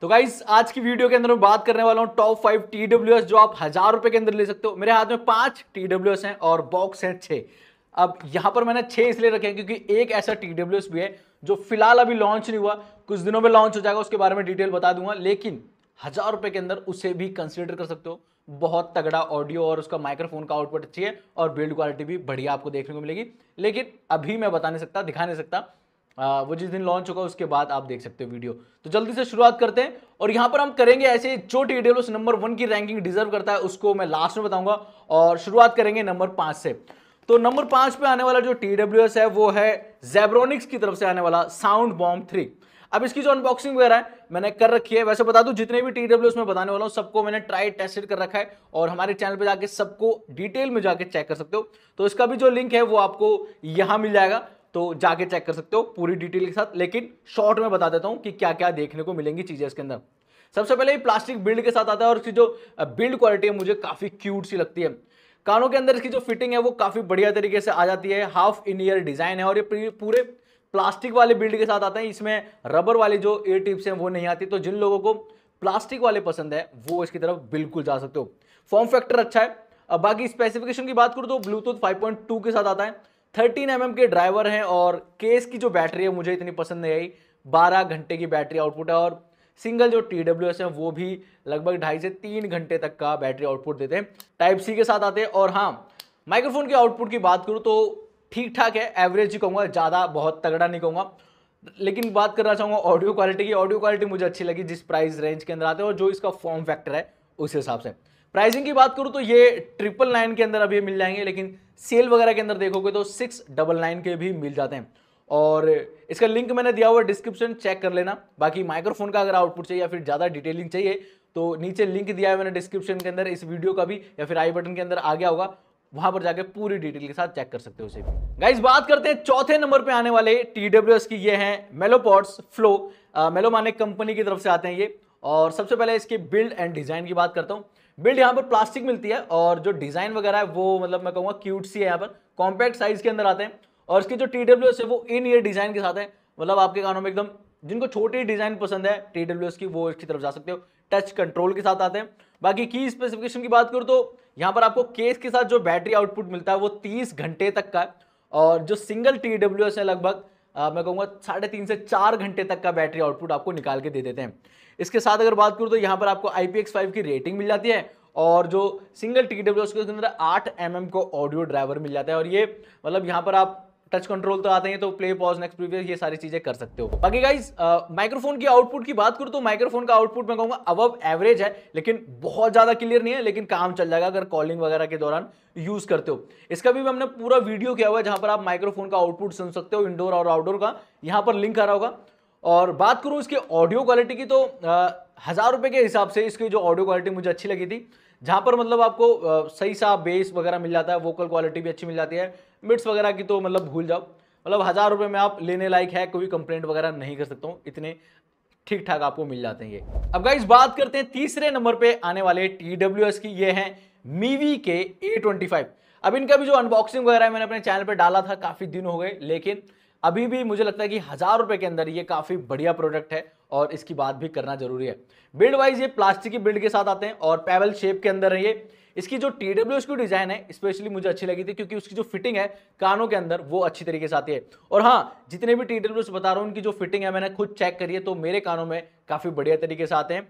तो गाइज आज की वीडियो के अंदर मैं बात करने वाला हूँ टॉप फाइव टी जो आप हजार रुपए के अंदर ले सकते हो मेरे हाथ में पांच टी हैं और बॉक्स हैं छः अब यहाँ पर मैंने छः इसलिए रखे हैं क्योंकि एक ऐसा टी भी है जो फिलहाल अभी लॉन्च नहीं हुआ कुछ दिनों में लॉन्च हो जाएगा उसके बारे में डिटेल बता दूंगा लेकिन हजार रुपए के अंदर उसे भी कंसिडर कर सकते हो बहुत तगड़ा ऑडियो और उसका माइक्रोफोन का आउटपुट अच्छी है और बिल्ड क्वालिटी भी बढ़िया आपको देखने को मिलेगी लेकिन अभी मैं बता नहीं सकता दिखा नहीं सकता वो जिस दिन लॉन्च होगा उसके बाद आप देख सकते हो वीडियो तो जल्दी से शुरुआत करते हैं और यहां पर हम करेंगे ऐसे जो टी नंबर वन की रैंकिंग डिजर्व करता है उसको मैं लास्ट में बताऊंगा और शुरुआत करेंगे नंबर पांच से तो नंबर पांच पे आने वाला जो टी है वो है जेब्रोनिक्स की तरफ से आने वाला साउंड बॉम्ब थ्री अब इसकी जो अनबॉक्सिंग वगैरह है मैंने कर रखी है वैसे बता दूं जितने भी टी डब्ल्यू में बताने वाला हूँ सबको मैंने ट्राई टेस्टेड कर रखा है और हमारे चैनल पे जाके सबको डिटेल में जाके चेक कर सकते हो तो इसका भी जो लिंक है वो आपको यहां मिल जाएगा तो जाके चेक कर सकते हो पूरी डिटेल के साथ लेकिन शॉर्ट में बता देता हूँ कि क्या क्या देखने को मिलेंगी चीज़ें इसके अंदर सबसे पहले ये प्लास्टिक बिल्ड के साथ आता है और इसकी जो बिल्ड क्वालिटी है मुझे काफ़ी क्यूट सी लगती है कानों के अंदर इसकी जो फिटिंग है वो काफ़ी बढ़िया तरीके से आ जाती है हाफ इन ईयर डिज़ाइन है और ये पूरे प्लास्टिक वाले बिल्ड के साथ आते हैं इसमें रबर वाली जो एयर टिप्स हैं वो नहीं आती तो जिन लोगों को प्लास्टिक वाले पसंद है वो इसकी तरफ बिल्कुल जा सकते हो फॉर्म फैक्टर अच्छा है अब बाकी स्पेसिफिकेशन की बात करूँ तो ब्लूटूथ 5.2 के साथ आता है थर्टीन एम के ड्राइवर हैं और केस की जो बैटरी है मुझे इतनी पसंद नहीं आई बारह घंटे की बैटरी आउटपुट है और सिंगल जो टी डब्ल्यू एस है वो भी लगभग ढाई से तीन घंटे तक का बैटरी आउटपुट देते हैं टाइप सी के साथ आते हैं और हाँ माइक्रोफोन के आउटपुट की बात करूँ तो ठीक ठाक है एवरेज ही कहूँगा ज़्यादा बहुत तगड़ा नहीं कहूँगा लेकिन बात करना चाहूँगा ऑडियो क्वालिटी की ऑडियो क्वालिटी मुझे अच्छी लगी जिस प्राइस रेंज के अंदर आते हैं और जो इसका फॉर्म फैक्टर है उस हिसाब से प्राइसिंग की बात करूँ तो ये ट्रिपल नाइन के अंदर अभी मिल जाएंगे लेकिन सेल वगैरह के अंदर देखोगे तो सिक्स डबल नाइन के भी मिल जाते हैं और इसका लिंक मैंने दिया हुआ डिस्क्रिप्शन चेक कर लेना बाकी माइक्रोफोन का अगर आउटपुट चाहिए या फिर ज़्यादा डिटेलिंग चाहिए तो नीचे लिंक दिया है मैंने डिस्क्रिप्शन के अंदर इस वीडियो का भी या फिर आई बटन के अंदर आ गया होगा वहां पर जाके पूरी डिटेल के साथ चेक कर सकते हो उसे भी गाइस बात करते हैं चौथे नंबर पे आने वाले टी डब्ल्यू एस की ये हैं मेलोपॉट्स फ्लो मेलोमानिक कंपनी की तरफ से आते हैं ये और सबसे पहले इसके बिल्ड एंड डिजाइन की बात करता हूँ बिल्ड यहाँ पर प्लास्टिक मिलती है और जो डिज़ाइन वगैरह है वो मतलब मैं कहूँगा क्यूट सी है यहाँ पर कॉम्पैक्ट साइज के अंदर आते हैं और इसके जो टी डब्ल्यू एस है वो इन ईयर डिज़ाइन के साथ है मतलब आपके कानों में एकदम जिनको छोटी डिज़ाइन पसंद है टी डब्ल्यू एस की वो इसकी तरफ जा सकते हो टच कंट्रोल के साथ आते हैं बाकी की स्पेसिफिकेशन की बात करूँ तो यहाँ पर आपको केस के साथ जो बैटरी आउटपुट मिलता है वो तीस घंटे तक का है और जो सिंगल टी डब्ल्यू एस है लगभग आ, मैं कहूँगा साढ़े तीन से चार घंटे तक का बैटरी आउटपुट आपको निकाल के दे देते हैं इसके साथ अगर बात करूँ तो यहाँ पर आपको आई की रेटिंग मिल जाती है और जो सिंगल टी डब्ल्यू उसके अंदर आठ एम को ऑडियो ड्राइवर मिल जाता है और ये मतलब यहाँ पर आप टच कंट्रोल तो आते हैं तो प्ले पॉज नेक्स्ट प्रीवियस ये सारी चीजें कर सकते हो बाकी गाइज माइक्रोफोन की आउटपुट की बात करूँ तो माइक्रोफोन का आउटपुट मैं कहूँगा अब एवरेज है लेकिन बहुत ज्यादा क्लियर नहीं है लेकिन काम चल जाएगा अगर कॉलिंग वगैरह के दौरान यूज करते हो इसका भी हमने पूरा वीडियो किया हुआ है जहां पर आप माइक्रोफोन का आउटपुट सुन सकते हो इंडोर और आउटडोर का यहां पर लिंक आ रहा होगा और बात करूं इसके ऑडियो क्वालिटी की तो हज़ार रुपए के हिसाब से इसकी जो ऑडियो क्वालिटी मुझे अच्छी लगी थी जहां पर मतलब आपको आ, सही सा बेस वगैरह मिल जाता है वोकल क्वालिटी भी अच्छी मिल जाती है मिट्स वगैरह की तो मतलब भूल जाओ मतलब हज़ार रुपये में आप लेने लायक है कोई कंप्लेंट वगैरह नहीं कर सकता हूँ इतने ठीक ठाक आपको मिल जाते हैं ये अब गाइज बात करते हैं तीसरे नंबर पे आने वाले टी की ये हैं मीवी के ए अब इनका भी जो अनबॉक्सिंग वगैरह मैंने अपने चैनल पे डाला था काफ़ी दिन हो गए लेकिन अभी भी मुझे लगता है कि हज़ार रुपये के अंदर ये काफ़ी बढ़िया प्रोडक्ट है और इसकी बात भी करना जरूरी है बिल्ड वाइज ये प्लास्टिक की बिल्ड के साथ आते हैं और पैवल शेप के अंदर है ये इसकी जो टी डब्ल्यू की डिज़ाइन है स्पेशली मुझे अच्छी लगी थी क्योंकि उसकी जो फिटिंग है कानों के अंदर वो अच्छी तरीके से आती है और हाँ जितने भी टी डब्ल्यू बता रहा हूँ उनकी जो फिटिंग है मैंने खुद चेक करी है तो मेरे कानों में काफ़ी बढ़िया तरीके से आते हैं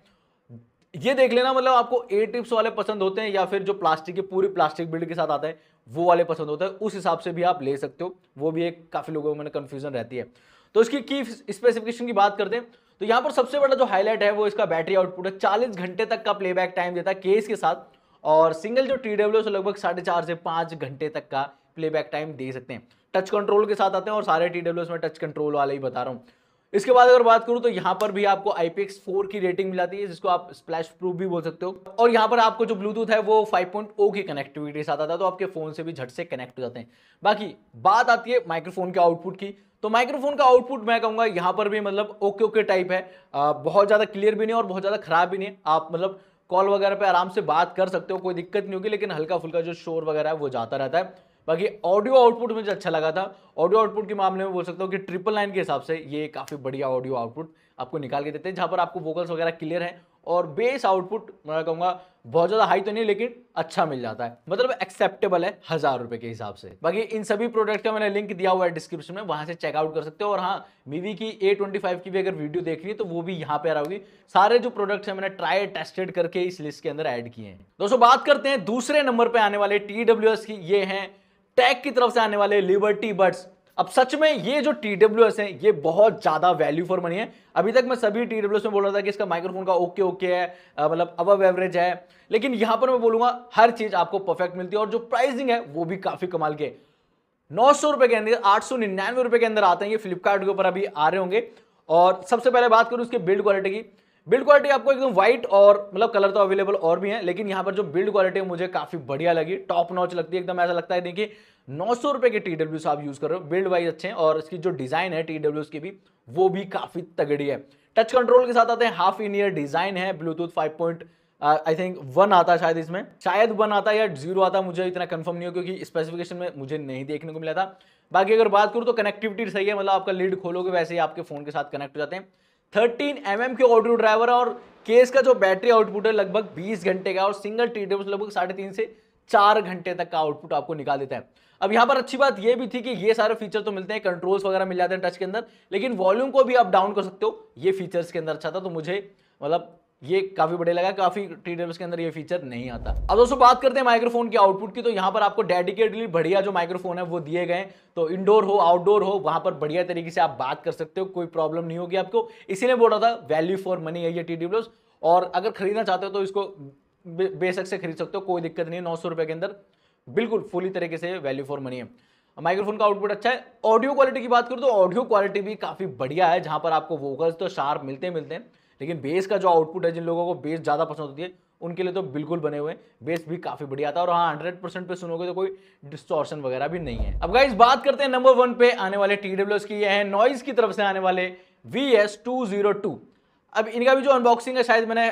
ये देख लेना मतलब आपको ए टिप्स वाले पसंद होते हैं या फिर जो प्लास्टिक की पूरी प्लास्टिक बिल्ड के साथ आते हैं वो वाले पसंद होते हैं उस हिसाब से भी आप ले सकते हो वो भी एक काफ़ी लोगों में कन्फ्यूजन रहती है तो इसकी की स्पेसिफिकेशन की बात करते हैं तो यहाँ पर सबसे बड़ा जो हाईलाइट है वो इसका बैटरी आउटपुट है चालीस घंटे तक का प्लेबैक टाइम देता है केस के साथ और सिंगल जो टी डब्ल्यू लगभग साढ़े चार से पाँच घंटे तक का प्लेबैक टाइम दे सकते हैं टच कंट्रोल के साथ आते हैं और सारे टी डब्ल्यू में टच कंट्रोल वाला ही बता रहा हूँ इसके बाद अगर बात करूँ तो यहाँ पर भी आपको IPX4 की रेटिंग मिल जाती है जिसको आप स्प्लैश प्रूफ भी बोल सकते हो और यहाँ पर आपको जो ब्लूटूथ है वो 5.0 की कनेक्टिविटी के साथ आता है तो आपके फोन से भी झट से कनेक्ट हो जाते हैं बाकी बात आती है माइक्रोफोन के आउटपुट की तो माइक्रोफोन का आउटपुट मैं कहूँगा यहाँ पर भी मतलब ओके ओके टाइप है आ, बहुत ज़्यादा क्लियर भी नहीं और बहुत ज़्यादा खराब भी नहीं आप मतलब कॉल वगैरह पे आराम से बात कर सकते हो कोई दिक्कत नहीं होगी लेकिन हल्का फुल्का जो शोर वगैरह है वो जाता रहता है बाकी ऑडियो आउटपुट मुझे अच्छा लगा था ऑडियो आउटपुट के मामले में बोल सकता हूँ कि ट्रिपल लाइन के हिसाब से ये काफ़ी बढ़िया ऑडियो आउटपुट आपको निकाल के देते हैं जहाँ पर आपको वोकल्स वगैरह क्लियर है और बेस आउटपुट मैं कहूँगा बहुत ज़्यादा हाई तो नहीं लेकिन अच्छा मिल जाता है मतलब एक्सेप्टेबल है हज़ार रुपये के हिसाब से बाकी इन सभी प्रोडक्ट का मैंने लिंक दिया हुआ है डिस्क्रिप्शन में वहाँ से चेकआउट कर सकते हो और हाँ मीवी की ए ट्वेंटी फाइव की भी अगर वीडियो देख रही है तो वो भी यहाँ पे आ होगी सारे जो प्रोडक्ट्स हैं मैंने ट्राई टेस्टेड करके इस लिस्ट के अंदर ऐड किए हैं दोस्तों बात करते हैं दूसरे नंबर पर आने वाले टी की ये हैं टैग की तरफ से आने वाले लिबर्टी बर्ड्स अब सच में ये जो टी डब्ल्यू एस है ये बहुत ज़्यादा वैल्यू फॉर मनी है अभी तक मैं सभी टी डब्ल्यू एस में बोल रहा था कि इसका माइक्रोफोन का ओके ओके है मतलब अब एवरेज है लेकिन यहां पर मैं बोलूंगा हर चीज़ आपको परफेक्ट मिलती है और जो प्राइसिंग है वो भी काफ़ी कमाल के नौ सौ रुपए के अंदर आठ सौ निन्यानवे रुपए के अंदर आते हैं ये फ्लिपकार्ट के ऊपर अभी आ रहे होंगे और सबसे पहले बात करूं उसके बिल्ड क्वालिटी की बिल्ड क्वालिटी आपको एकदम व्हाइट और मतलब कलर तो अवेलेबल और भी है लेकिन यहाँ पर जो बिल्ड क्वालिटी है मुझे काफी बढ़िया लगी टॉप नॉच लगती है एकदम ऐसा लगता है देखिए नौ सौ रुपये के टी डब्ल्यू आप यूज़ कर रहे हो बिल्ड वाइज अच्छे हैं और इसकी जो डिज़ाइन है टी डब्ल्यू की भी वो भी काफ़ी तगड़ी है टच कंट्रोल के साथ आते हैं हाफ इन ईयर डिज़ाइन है Bluetooth five point I think one आता शायद इसमें शायद वन आता या जीरो आता मुझे इतना कंफर्म नहीं हो क्योंकि स्पेसिफिकेशन में मुझे नहीं देखने को मिला था बाकी अगर बात करूँ तो कनेक्टिविटी सही है मतलब आपका लीड खोलोगे वैसे ही आपके फ़ोन के साथ कनेक्ट हो जाते हैं थर्टीन एम एम के ऑडियो ड्राइवर और केस का जो बैटरी आउटपुट है लगभग बीस घंटे का और सिंगल टी लगभग साढ़े तीन से चार घंटे तक का आउटपुट आपको निकाल देता है अब यहाँ पर अच्छी बात ये भी थी कि ये सारे फीचर तो मिलते हैं कंट्रोल्स वगैरह मिल जाते हैं टच के अंदर लेकिन वॉल्यूम को भी आप डाउन कर सकते हो ये फीचर्स के अंदर अच्छा था तो मुझे मतलब ये काफ़ी बढ़िया लगा काफ़ी टी के अंदर ये फीचर नहीं आता अब दोस्तों बात करते हैं माइक्रोफोन के आउटपुट की तो यहाँ पर आपको डेडिकेटली बढ़िया जो माइक्रोफोन है वो दिए गए तो इंडोर हो आउटडोर हो वहां पर बढ़िया तरीके से आप बात कर सकते हो कोई प्रॉब्लम नहीं होगी आपको इसीलिए बोल रहा था वैल्यू फॉर मनी है ये टी और अगर खरीदना चाहते हो तो इसको बेशक से खरीद सकते हो कोई दिक्कत नहीं है नौ के अंदर बिल्कुल फुली तरीके से वैल्यू फॉर मनी है माइक्रोफोन का आउटपुट अच्छा है ऑडियो क्वालिटी की बात करूँ तो ऑडियो क्वालिटी भी काफ़ी बढ़िया है जहां पर आपको वोकल्स तो शार्प मिलते मिलते हैं लेकिन बेस का जो आउटपुट है जिन लोगों को बेस ज़्यादा पसंद होती है उनके लिए तो बिल्कुल बने हुए हैं बेस भी काफ़ी बढ़िया था और हाँ हंड्रेड परसेंट पे सुनोगे तो कोई डिस्टॉर्शन वगैरह भी नहीं है अब गाइज बात करते हैं नंबर वन पे आने वाले टी डब्ल्यू की ये है नॉइज़ की तरफ से आने वाले V S two zero two अब इनका भी जो अनबॉक्सिंग है शायद मैंने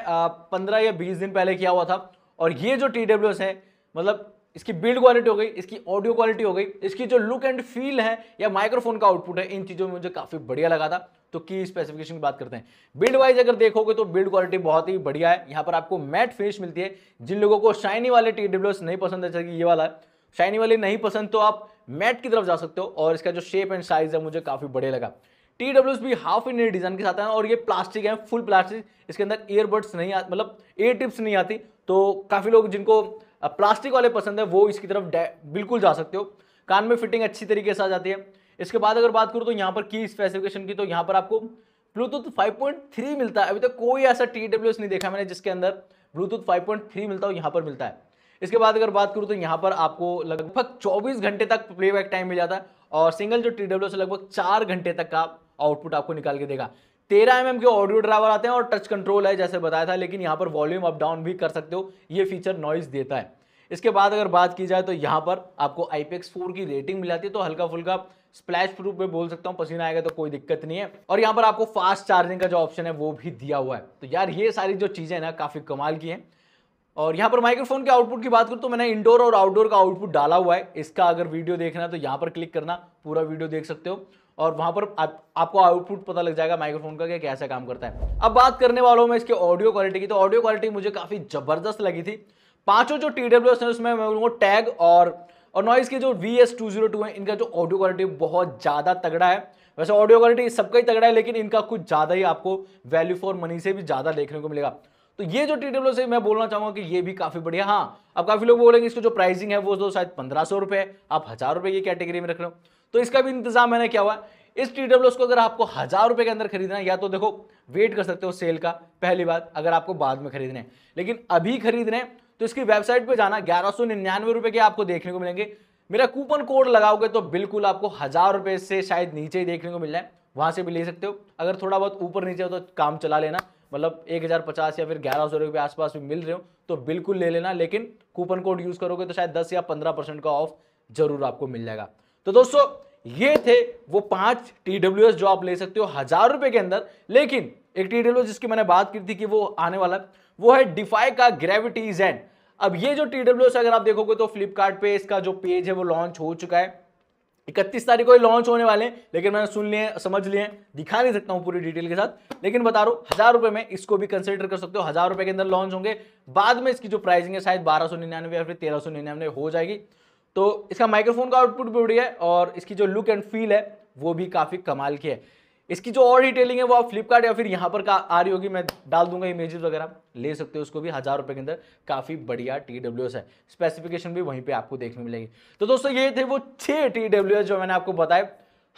पंद्रह या बीस दिन पहले किया हुआ था और ये जो टी डब्ल्यू है मतलब इसकी बिल्ड क्वालिटी हो गई इसकी ऑडियो क्वालिटी हो गई इसकी जो लुक एंड फील है या माइक्रोफोन का आउटपुट है इन चीज़ों में मुझे काफ़ी बढ़िया लगा था तो की स्पेसिफिकेशन की बात करते हैं बिल्ड वाइज अगर देखोगे तो बिल्ड क्वालिटी बहुत ही बढ़िया है यहाँ पर आपको मैट फिनिश मिलती है जिन लोगों को शाइनी वाले टी नहीं पसंद है जैसे कि ये वाला है शाइनी वाले नहीं पसंद तो आप मैट की तरफ जा सकते हो और इसका जो शेप एंड साइज है मुझे काफ़ी बढ़िया लगा टी डब्ल्यू भी हाफ इन डिज़ाइन के साथ है और ये प्लास्टिक है फुल प्लास्टिक इसके अंदर ईयरबड्स नहीं आ मतलब ईयर टिप्स नहीं आती तो काफ़ी लोग जिनको प्लास्टिक वाले पसंद है वो इसकी तरफ बिल्कुल जा सकते हो कान में फिटिंग अच्छी तरीके से आ जाती है इसके बाद अगर बात करूँ तो यहाँ पर की स्पेसिफिकेशन की तो यहाँ पर आपको ब्लूटूथ फाइव मिलता है अभी तक तो कोई ऐसा टी नहीं देखा मैंने जिसके अंदर ब्लूटूथ फाइव मिलता हो यहाँ पर मिलता है इसके बाद अगर बात करूँ तो यहाँ पर आपको लगभग 24 घंटे तक प्लेबैक टाइम मिल जाता है और सिंगल जो टी डब्ल्यू लगभग चार घंटे तक का आउटपुट आपको निकाल के देगा तेरह एम के ऑडियो ड्राइवर आते हैं और टच कंट्रोल है जैसे बताया था लेकिन यहाँ पर वॉल्यूम अप डाउन भी कर सकते हो ये फीचर नॉइज देता है इसके बाद अगर बात की जाए तो यहाँ पर आपको IPX4 की रेटिंग मिल जाती है तो हल्का फुल्का स्प्लैश प्रूफ में बोल सकता हूँ पसीना आएगा तो कोई दिक्कत नहीं है और यहाँ पर आपको फास्ट चार्जिंग का जो ऑप्शन है वो भी दिया हुआ है तो यार ये सारी जो चीज़ें ना काफ़ी कमाल की हैं और यहाँ पर माइक्रोफोन के आउटपुट की बात करूँ तो मैंने इंडोर और आउटडोर का आउटपुट डाला हुआ है इसका अगर वीडियो देखना है तो यहाँ पर क्लिक करना पूरा वीडियो देख सकते हो और वहां पर आप, आपको आउटपुट पता लग जाएगा माइक्रोफोन का कि कैसा काम करता है अब बात करने वाला में मैं इसके ऑडियो क्वालिटी की तो ऑडियो क्वालिटी मुझे काफ़ी ज़बरदस्त लगी थी पांचों जो टी डब्ल्यू एस है उसमें मैं टैग और और नॉइस के जो V S two zero two है इनका जो ऑडियो क्वालिटी बहुत ज़्यादा तगड़ा है वैसे ऑडियो क्वालिटी सबका ही तगड़ा है लेकिन इनका कुछ ज़्यादा ही आपको वैल्यू फॉर मनी से भी ज़्यादा देखने को मिलेगा तो ये जो टी डब्ल्यू से मैं बोलना चाहूंगा कि ये भी काफ़ी बढ़िया हाँ अब काफ़ी लोग बोलेंगे इसको जो प्राइसिंग है वो तो शायद पंद्रह सौ रुपये आप हज़ार रुपये की कैटेगरी में रख रहे हो तो इसका भी इंतजाम मैंने क्या हुआ इस टी डब्ल्यू को अगर आपको हज़ार रुपये के अंदर खरीदना है या तो देखो वेट कर सकते हो सेल का पहली बात अगर आपको बाद में खरीदने लेकिन अभी खरीदने हैं तो इसकी वेबसाइट पे जाना ग्यारह सौ निन्यानवे रुपये के आपको देखने को मिलेंगे मेरा कूपन कोड लगाओगे तो बिल्कुल आपको हज़ार रुपये से शायद नीचे ही देखने को मिल रहा है से भी ले सकते हो अगर थोड़ा बहुत ऊपर नीचे हो तो काम चला लेना मतलब एक हज़ार पचास या फिर ग्यारह सौ रुपये आसपास भी मिल रहे हो तो बिल्कुल ले लेना लेकिन कूपन कोड यूज़ करोगे तो शायद दस या पंद्रह परसेंट का ऑफ जरूर आपको मिल जाएगा तो दोस्तों ये थे वो पांच टी डब्ल्यू एस जो आप ले सकते हो हजार रुपए के अंदर लेकिन एक टी डब्ल्यू जिसकी मैंने बात की थी कि वो आने वाला है वो है डिफाई का ग्रेविटीज एंड अब ये जो टी डब्ल्यू एस अगर आप देखोगे तो फ्लिपकार्ट पे इसका जो पेज है वो लॉन्च हो चुका है इकतीस तारीख को ही लॉन्च होने वाले हैं लेकिन मैंने सुन लिए समझ लिए दिखा नहीं सकता हूँ पूरी डिटेल के साथ लेकिन बता रहा हूँ हज़ार रुपये में इसको भी कंसिडर कर सकते हो हज़ार रुपये के अंदर लॉन्च होंगे बाद में इसकी जो प्राइसिंग है शायद बारह सौ निन्यानवे या फिर तेरह सौ निन्यानवे हो जाएगी तो इसका माइक्रोफोन का आउटपुट भी बढ़िया है और इसकी जो लुक एंड फील है वो भी काफ़ी कमाल की है इसकी जो और डिटेलिंग है वो आप फ्लिपकार्ट या फिर यहाँ पर का आ रही होगी मैं डाल दूंगा इमेजेस वगैरह ले सकते हो उसको भी हज़ार रुपये के अंदर काफ़ी बढ़िया टी डब्ल्यू एस है स्पेसिफिकेशन भी वहीं पे आपको देखने मिलेगी तो दोस्तों ये थे वो छः टी डब्ल्यू एस जो मैंने आपको बताया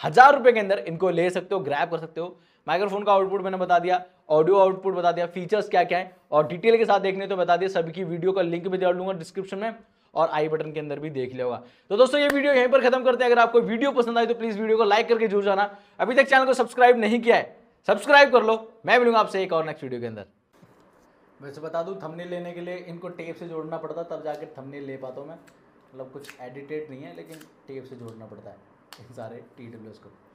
हज़ार रुपये के अंदर इनको ले सकते हो ग्रैप कर सकते हो माइक्रोफोन का आउटपुट मैंने बता दिया ऑडियो आउटपुट बता दिया फीचर्स क्या क्या है और डिटेल के साथ देखने तो बता दिया सभी की वीडियो का लिंक भी दे दूंगा डिस्क्रिप्शन में और आई बटन के अंदर भी देख लिया होगा तो दोस्तों ये वीडियो यहीं पर खत्म करते हैं अगर आपको वीडियो पसंद आए तो प्लीज़ वीडियो को लाइक करके जरूर जाना अभी तक चैनल को सब्सक्राइब नहीं किया है सब्सक्राइब कर लो मैं मिलूंगा आपसे एक और नेक्स्ट वीडियो के अंदर वैसे बता दूँ थंबनेल लेने के लिए इनको टेप से जोड़ना पड़ता तब जाकर थंबनेल ले पाता हूँ मैं मतलब कुछ एडिटेड नहीं है लेकिन टेप से जोड़ना पड़ता है इन सारे टी डब्ल्यू को